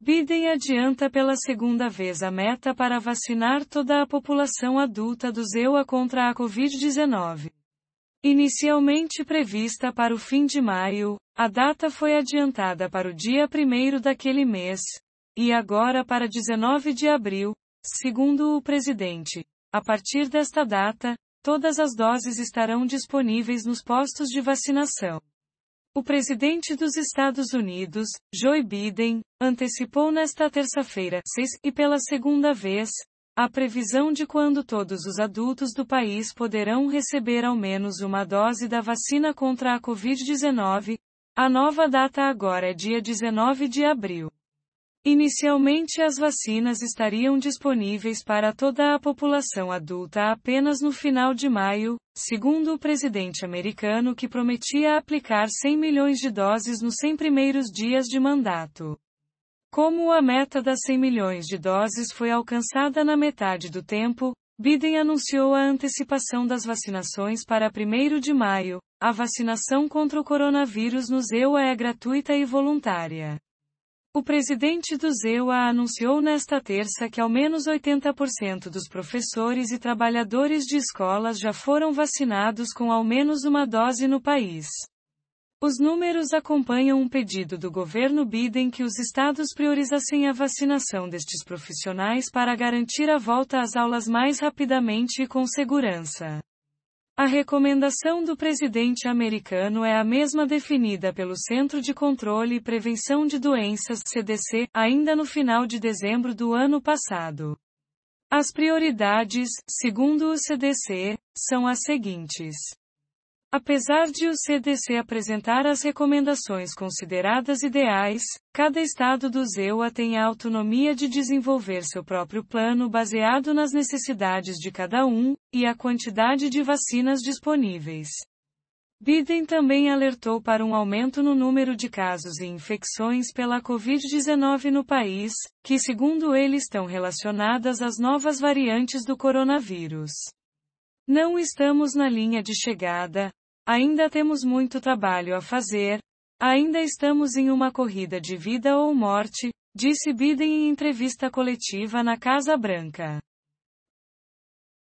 Biden adianta pela segunda vez a meta para vacinar toda a população adulta do ZEUA contra a Covid-19. Inicialmente prevista para o fim de maio, a data foi adiantada para o dia 1 daquele mês, e agora para 19 de abril, segundo o presidente. A partir desta data, todas as doses estarão disponíveis nos postos de vacinação. O presidente dos Estados Unidos, Joe Biden, antecipou nesta terça-feira, seis e pela segunda vez, a previsão de quando todos os adultos do país poderão receber ao menos uma dose da vacina contra a Covid-19. A nova data agora é dia 19 de abril. Inicialmente as vacinas estariam disponíveis para toda a população adulta apenas no final de maio, segundo o presidente americano que prometia aplicar 100 milhões de doses nos 100 primeiros dias de mandato. Como a meta das 100 milhões de doses foi alcançada na metade do tempo, Biden anunciou a antecipação das vacinações para 1 de maio. A vacinação contra o coronavírus nos EUA é gratuita e voluntária. O presidente do ZEUA anunciou nesta terça que ao menos 80% dos professores e trabalhadores de escolas já foram vacinados com ao menos uma dose no país. Os números acompanham um pedido do governo Biden que os estados priorizassem a vacinação destes profissionais para garantir a volta às aulas mais rapidamente e com segurança. A recomendação do presidente americano é a mesma definida pelo Centro de Controle e Prevenção de Doenças CDC, ainda no final de dezembro do ano passado. As prioridades, segundo o CDC, são as seguintes. Apesar de o CDC apresentar as recomendações consideradas ideais, cada estado do ZEUA tem a autonomia de desenvolver seu próprio plano baseado nas necessidades de cada um, e a quantidade de vacinas disponíveis. Biden também alertou para um aumento no número de casos e infecções pela Covid-19 no país, que segundo ele estão relacionadas às novas variantes do coronavírus. Não estamos na linha de chegada, ainda temos muito trabalho a fazer, ainda estamos em uma corrida de vida ou morte, disse Biden em entrevista coletiva na Casa Branca.